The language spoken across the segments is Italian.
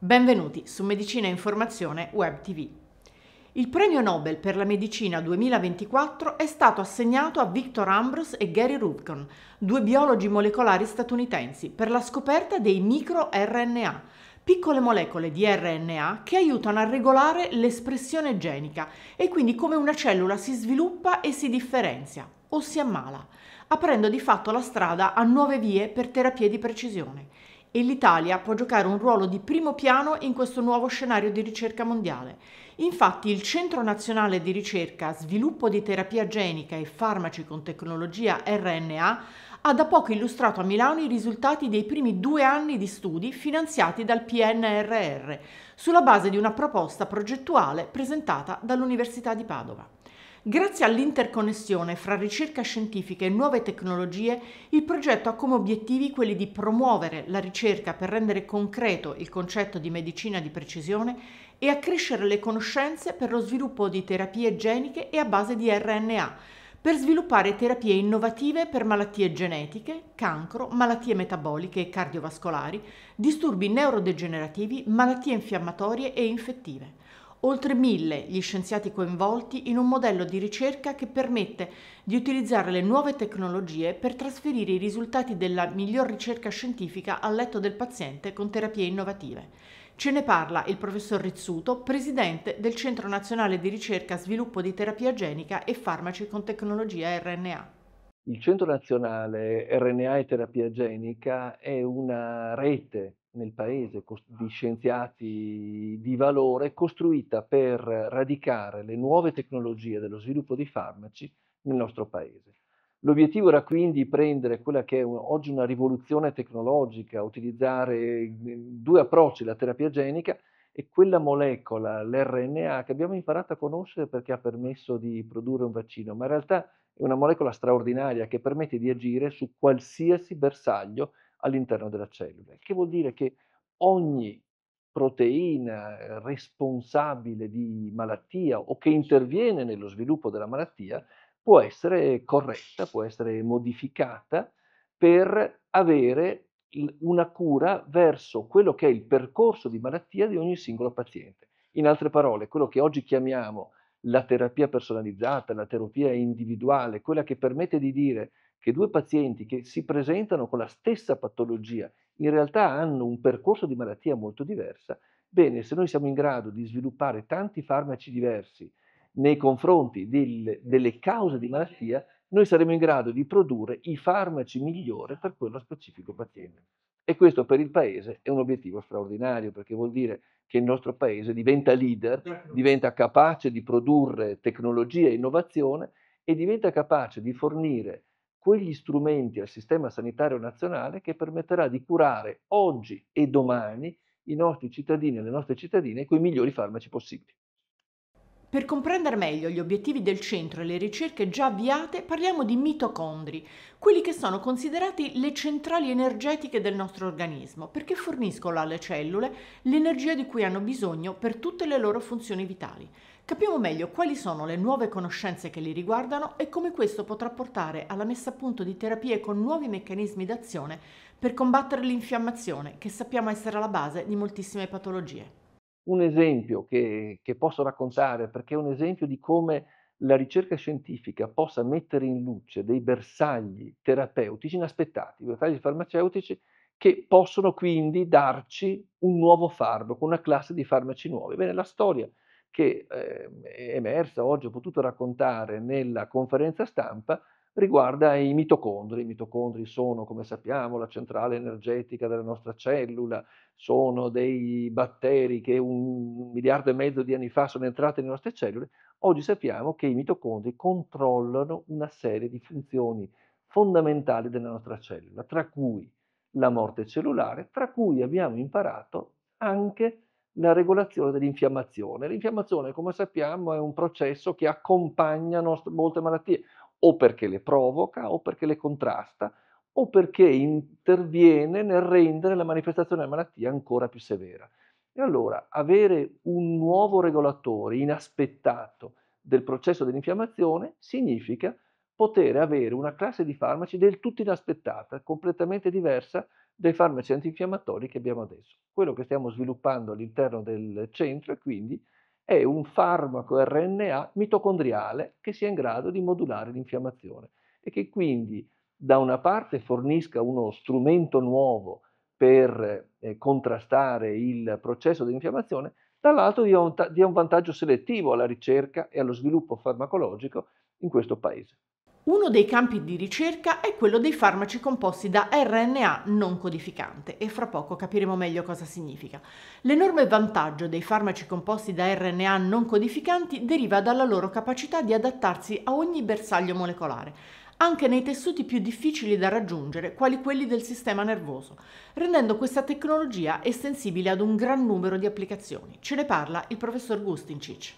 Benvenuti su Medicina e Informazione Web TV. Il premio Nobel per la medicina 2024 è stato assegnato a Victor Ambrose e Gary Rubcon, due biologi molecolari statunitensi, per la scoperta dei microRNA, piccole molecole di RNA che aiutano a regolare l'espressione genica e quindi come una cellula si sviluppa e si differenzia o si ammala, aprendo di fatto la strada a nuove vie per terapie di precisione e l'Italia può giocare un ruolo di primo piano in questo nuovo scenario di ricerca mondiale. Infatti il Centro Nazionale di Ricerca, Sviluppo di Terapia Genica e Farmaci con Tecnologia RNA ha da poco illustrato a Milano i risultati dei primi due anni di studi finanziati dal PNRR, sulla base di una proposta progettuale presentata dall'Università di Padova. Grazie all'interconnessione fra ricerca scientifica e nuove tecnologie, il progetto ha come obiettivi quelli di promuovere la ricerca per rendere concreto il concetto di medicina di precisione e accrescere le conoscenze per lo sviluppo di terapie geniche e a base di RNA, per sviluppare terapie innovative per malattie genetiche, cancro, malattie metaboliche e cardiovascolari, disturbi neurodegenerativi, malattie infiammatorie e infettive oltre mille gli scienziati coinvolti in un modello di ricerca che permette di utilizzare le nuove tecnologie per trasferire i risultati della miglior ricerca scientifica al letto del paziente con terapie innovative. Ce ne parla il professor Rizzuto, presidente del Centro Nazionale di Ricerca, Sviluppo di Terapia Genica e Farmaci con Tecnologia RNA. Il Centro Nazionale RNA e Terapia Genica è una rete nel paese di scienziati di valore costruita per radicare le nuove tecnologie dello sviluppo di farmaci nel nostro paese. L'obiettivo era quindi prendere quella che è oggi una rivoluzione tecnologica, utilizzare mm, due approcci, la terapia genica e quella molecola, l'RNA, che abbiamo imparato a conoscere perché ha permesso di produrre un vaccino, ma in realtà è una molecola straordinaria che permette di agire su qualsiasi bersaglio all'interno della cellula, che vuol dire che ogni proteina eh, responsabile di malattia o che interviene nello sviluppo della malattia può essere corretta, può essere modificata per avere una cura verso quello che è il percorso di malattia di ogni singolo paziente. In altre parole, quello che oggi chiamiamo la terapia personalizzata, la terapia individuale, quella che permette di dire che due pazienti che si presentano con la stessa patologia in realtà hanno un percorso di malattia molto diversa, bene, se noi siamo in grado di sviluppare tanti farmaci diversi nei confronti del, delle cause di malattia, noi saremo in grado di produrre i farmaci migliori per quello specifico paziente. E questo per il Paese è un obiettivo straordinario, perché vuol dire che il nostro Paese diventa leader, certo. diventa capace di produrre tecnologia e innovazione e diventa capace di fornire quegli strumenti al sistema sanitario nazionale che permetterà di curare oggi e domani i nostri cittadini e le nostre cittadine con i migliori farmaci possibili. Per comprendere meglio gli obiettivi del centro e le ricerche già avviate, parliamo di mitocondri, quelli che sono considerati le centrali energetiche del nostro organismo, perché forniscono alle cellule l'energia di cui hanno bisogno per tutte le loro funzioni vitali. Capiamo meglio quali sono le nuove conoscenze che li riguardano e come questo potrà portare alla messa a punto di terapie con nuovi meccanismi d'azione per combattere l'infiammazione che sappiamo essere alla base di moltissime patologie. Un esempio che, che posso raccontare perché è un esempio di come la ricerca scientifica possa mettere in luce dei bersagli terapeutici inaspettati, bersagli farmaceutici che possono quindi darci un nuovo farmaco, una classe di farmaci nuovi. Bene, la storia che eh, è emersa oggi, ho potuto raccontare nella conferenza stampa, riguarda i mitocondri. I mitocondri sono, come sappiamo, la centrale energetica della nostra cellula, sono dei batteri che un miliardo e mezzo di anni fa sono entrati nelle nostre cellule. Oggi sappiamo che i mitocondri controllano una serie di funzioni fondamentali della nostra cellula, tra cui la morte cellulare, tra cui abbiamo imparato anche la regolazione dell'infiammazione. L'infiammazione, come sappiamo, è un processo che accompagna nostre, molte malattie, o perché le provoca, o perché le contrasta, o perché interviene nel rendere la manifestazione della malattia ancora più severa. E allora avere un nuovo regolatore inaspettato del processo dell'infiammazione significa poter avere una classe di farmaci del tutto inaspettata, completamente diversa dei farmaci antinfiammatori che abbiamo adesso. Quello che stiamo sviluppando all'interno del centro e quindi è un farmaco RNA mitocondriale che sia in grado di modulare l'infiammazione e che quindi da una parte fornisca uno strumento nuovo per eh, contrastare il processo di infiammazione, dall'altro dia un, dia un vantaggio selettivo alla ricerca e allo sviluppo farmacologico in questo paese. Uno dei campi di ricerca è quello dei farmaci composti da RNA non codificante e fra poco capiremo meglio cosa significa. L'enorme vantaggio dei farmaci composti da RNA non codificanti deriva dalla loro capacità di adattarsi a ogni bersaglio molecolare, anche nei tessuti più difficili da raggiungere, quali quelli del sistema nervoso, rendendo questa tecnologia estensibile ad un gran numero di applicazioni. Ce ne parla il professor Gustincic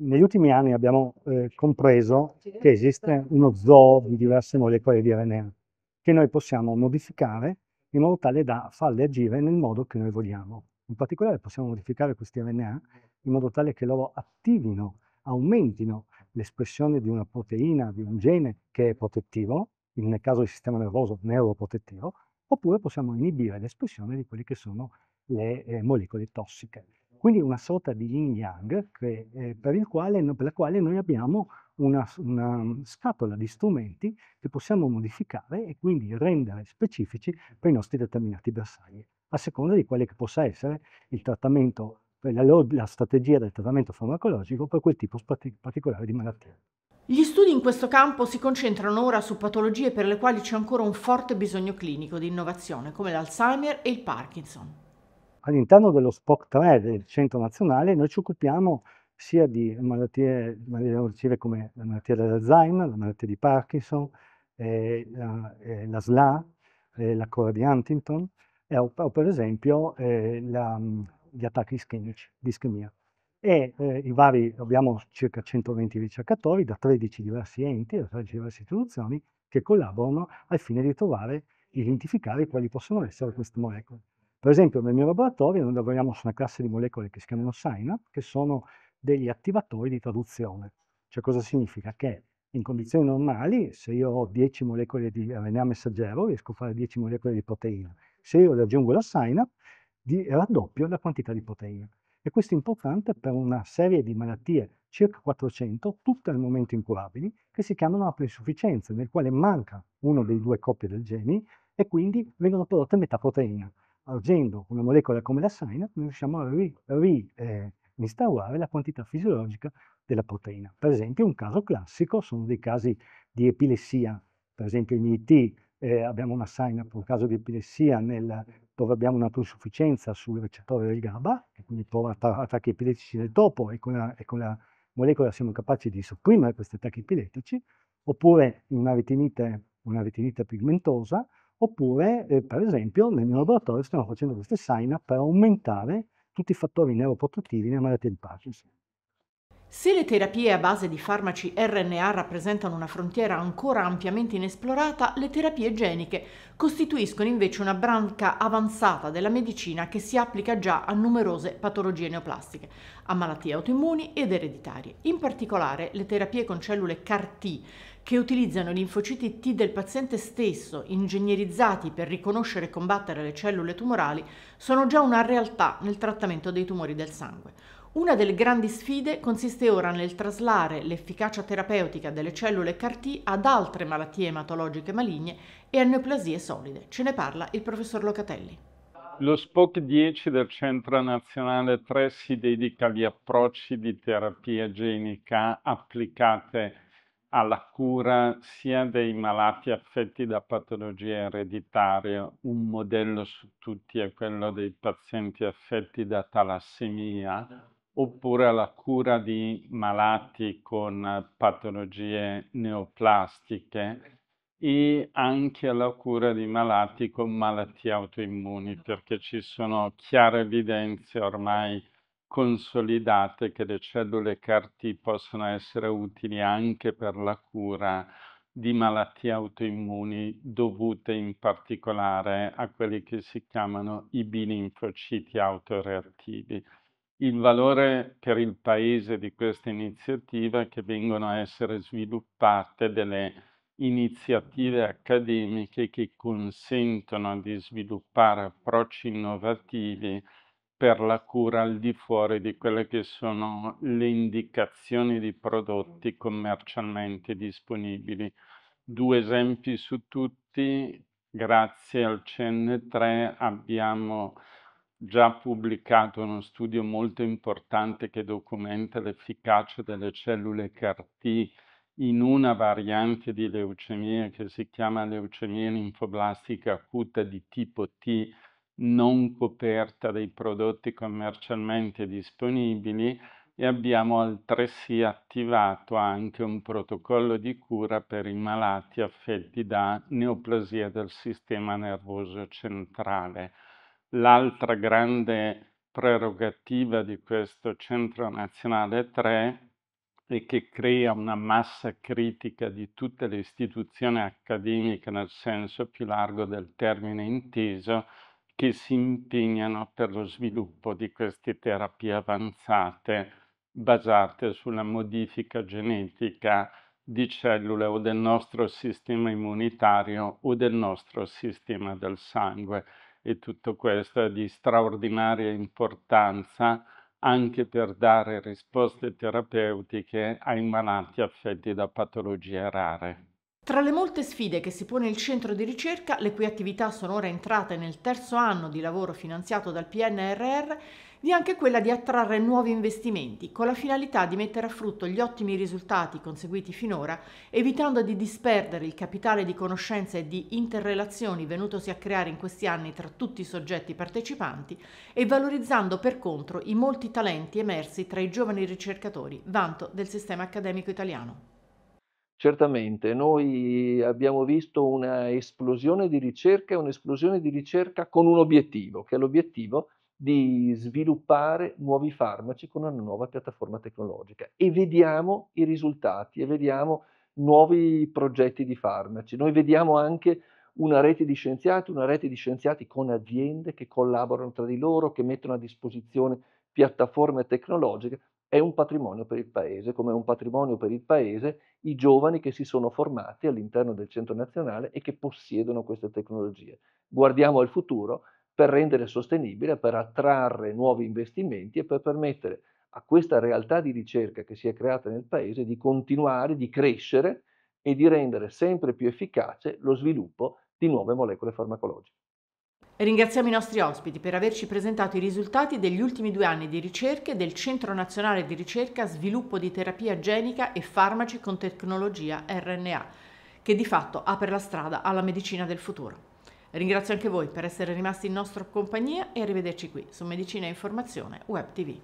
negli ultimi anni abbiamo eh, compreso che esiste uno zoo di diverse molecole di RNA che noi possiamo modificare in modo tale da farle agire nel modo che noi vogliamo. In particolare possiamo modificare questi RNA in modo tale che loro attivino, aumentino l'espressione di una proteina, di un gene che è protettivo, nel caso del sistema nervoso neuroprotettivo, oppure possiamo inibire l'espressione di quelle che sono le eh, molecole tossiche. Quindi una sorta di yin yang che, eh, per, quale, per, la quale noi abbiamo una, una mm, scatola di strumenti che possiamo modificare e quindi rendere specifici per i nostri determinati bersagli, a seconda di quale che possa essere il trattamento eh, la, la, strategia del trattamento farmacologico per quel tipo particolare di malattia. Gli studi in questo campo si concentrano ora su patologie per le quali c'è ancora un forte bisogno clinico di innovazione, come l'Alzheimer e il Parkinson. All'interno dello SPOC 3 del Centro Nazionale noi ci occupiamo sia di malattie, malattie come la malattia dell'Alzheimer, la malattia di Parkinson, eh, la, eh, la, SLA, eh, la cura di Huntington, o, o, per esempio eh, la, gli attacchi ischemici, l'ischemia. E eh, vari, abbiamo circa 120 ricercatori da 13 diversi enti, da 13 diverse istituzioni che collaborano al fine di trovare, identificare quali possono essere queste molecole. Per esempio nel mio laboratorio noi lavoriamo su una classe di molecole che si chiamano sign che sono degli attivatori di traduzione. Cioè cosa significa? Che in condizioni normali, se io ho 10 molecole di RNA messaggero, riesco a fare 10 molecole di proteina. Se io le aggiungo la sign raddoppio la quantità di proteina. E questo è importante per una serie di malattie, circa 400, tutte al momento incurabili, che si chiamano aploinsufficienze, nel quale manca uno dei due coppie del geni e quindi vengono prodotte metà proteina aggiungendo una molecola come la saina, noi riusciamo a reinstaurare eh, la quantità fisiologica della proteina. Per esempio, un caso classico sono dei casi di epilessia, per esempio in IT eh, abbiamo una saina per un caso di epilessia nel, dove abbiamo una un'insufficienza sul recettore del GABA, che quindi prova attacchi epilettici nel topo e con, la, e con la molecola siamo capaci di sopprimere questi attacchi epilettici, oppure una retinite, una retinite pigmentosa, Oppure, eh, per esempio, nel mio laboratorio stiamo facendo queste sign per aumentare tutti i fattori neuroprotettivi nella malattia di Parkinson. Se le terapie a base di farmaci RNA rappresentano una frontiera ancora ampiamente inesplorata, le terapie geniche costituiscono invece una branca avanzata della medicina che si applica già a numerose patologie neoplastiche, a malattie autoimmuni ed ereditarie. In particolare, le terapie con cellule CAR-T che utilizzano gli infociti T del paziente stesso, ingegnerizzati per riconoscere e combattere le cellule tumorali, sono già una realtà nel trattamento dei tumori del sangue. Una delle grandi sfide consiste ora nel traslare l'efficacia terapeutica delle cellule CAR-T ad altre malattie ematologiche maligne e a neoplasie solide. Ce ne parla il professor Locatelli. Lo SPOC 10 del Centro Nazionale 3 si dedica agli approcci di terapia genica applicate alla cura sia dei malati affetti da patologie ereditarie, un modello su tutti è quello dei pazienti affetti da talassemia, oppure alla cura di malati con patologie neoplastiche e anche alla cura di malati con malattie autoimmuni, perché ci sono chiare evidenze ormai consolidate che le cellule CAR T possono essere utili anche per la cura di malattie autoimmuni dovute in particolare a quelli che si chiamano i B-linfociti autoreattivi. Il valore per il Paese di questa iniziativa è che vengono a essere sviluppate delle iniziative accademiche che consentono di sviluppare approcci innovativi per la cura al di fuori di quelle che sono le indicazioni di prodotti commercialmente disponibili. Due esempi su tutti, grazie al CN3 abbiamo già pubblicato uno studio molto importante che documenta l'efficacia delle cellule CAR-T in una variante di leucemia che si chiama leucemia linfoblastica acuta di tipo T non coperta dei prodotti commercialmente disponibili e abbiamo altresì attivato anche un protocollo di cura per i malati affetti da neoplasia del sistema nervoso centrale. L'altra grande prerogativa di questo Centro Nazionale 3 e che crea una massa critica di tutte le istituzioni accademiche nel senso più largo del termine inteso, che si impegnano per lo sviluppo di queste terapie avanzate basate sulla modifica genetica di cellule o del nostro sistema immunitario o del nostro sistema del sangue. E tutto questo è di straordinaria importanza anche per dare risposte terapeutiche ai malati affetti da patologie rare. Tra le molte sfide che si pone il centro di ricerca, le cui attività sono ora entrate nel terzo anno di lavoro finanziato dal PNRR, vi è anche quella di attrarre nuovi investimenti, con la finalità di mettere a frutto gli ottimi risultati conseguiti finora, evitando di disperdere il capitale di conoscenze e di interrelazioni venutosi a creare in questi anni tra tutti i soggetti partecipanti e valorizzando per contro i molti talenti emersi tra i giovani ricercatori, vanto del sistema accademico italiano. Certamente, noi abbiamo visto una esplosione di ricerca, un'esplosione di ricerca con un obiettivo, che è l'obiettivo di sviluppare nuovi farmaci con una nuova piattaforma tecnologica e vediamo i risultati e vediamo nuovi progetti di farmaci. Noi vediamo anche una rete di scienziati, una rete di scienziati con aziende che collaborano tra di loro, che mettono a disposizione piattaforme tecnologiche è un patrimonio per il paese, come è un patrimonio per il paese i giovani che si sono formati all'interno del centro nazionale e che possiedono queste tecnologie. Guardiamo al futuro per rendere sostenibile, per attrarre nuovi investimenti e per permettere a questa realtà di ricerca che si è creata nel paese di continuare, di crescere e di rendere sempre più efficace lo sviluppo di nuove molecole farmacologiche. Ringraziamo i nostri ospiti per averci presentato i risultati degli ultimi due anni di ricerche del Centro Nazionale di Ricerca Sviluppo di Terapia Genica e Farmaci con Tecnologia RNA, che di fatto apre la strada alla medicina del futuro. Ringrazio anche voi per essere rimasti in nostra compagnia e arrivederci qui su Medicina e Informazione Web TV.